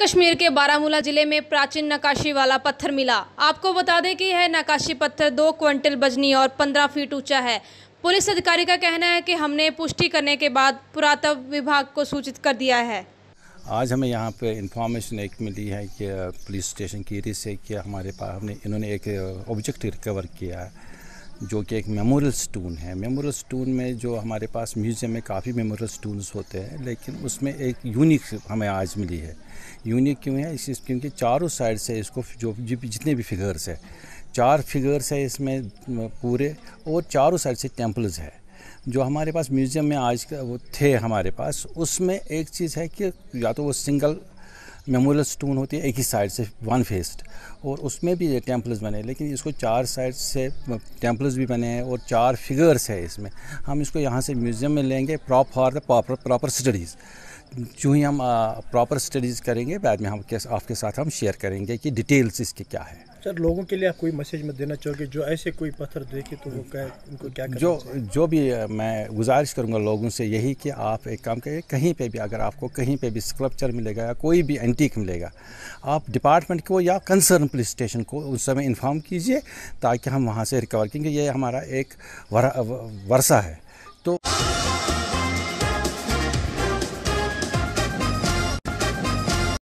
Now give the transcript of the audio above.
कश्मीर के बारामूला जिले में प्राचीन नकाशी वाला पत्थर मिला आपको बता दें कि यह नकाशी पत्थर दो क्विंटल बजनी और पंद्रह फीट ऊंचा है पुलिस अधिकारी का कहना है कि हमने पुष्टि करने के बाद पुरातत्व विभाग को सूचित कर दिया है आज हमें यहाँ पे इंफॉर्मेशन एक मिली है कि पुलिस स्टेशन कीरी से कि हमारे पास हमने इन्होंने एक ऑब्जेक्ट रिकवर किया है जो कि एक मेमोरियल स्टोन है मेमोरियल स्टोन में जो हमारे पास म्यूज़ियम में काफ़ी मेमोरियल स्टोन्स होते हैं लेकिन उसमें एक यूनिक हमें आज मिली है यूनिक क्यों है इस क्योंकि चारों साइड से इसको जो जितने भी फिगर्स है चार फिगर्स है इसमें पूरे और चारों साइड से टेम्पल्स है जो हमारे पास म्यूज़ियम में आज वो थे हमारे पास उसमें एक चीज़ है कि या तो वो सिंगल मेमोरियल स्टोन होती है एक ही साइड से वन फेस्ड और उसमें भी टेम्पल्स बने लेकिन इसको चार साइड से टेम्पल्स भी बने हैं और चार फिगर्स है इसमें हम इसको यहाँ से म्यूज़ियम में लेंगे prop for the proper proper studies जो ही हम प्रॉपर स्टडीज़ करेंगे बाद में हम आपके साथ हम शेयर करेंगे कि डिटेल्स इसके क्या है सर लोगों के लिए आप कोई मैसेज में देना चाहोगे जो ऐसे कोई पत्थर देखे तो वो कहे उनको क्या करना जो चाहिए? जो भी मैं गुजारिश करूंगा लोगों से यही कि आप एक काम करिए कहीं पे भी अगर आपको कहीं पे भी स्कल्पचर मिलेगा या कोई भी एंटीक मिलेगा आप डिपार्टमेंट को या कंसर्न पुलिस स्टेशन को उस समय इन्फॉर्म कीजिए ताकि हम वहाँ से रिकवर करेंगे ये हमारा एक वर, वर्षा है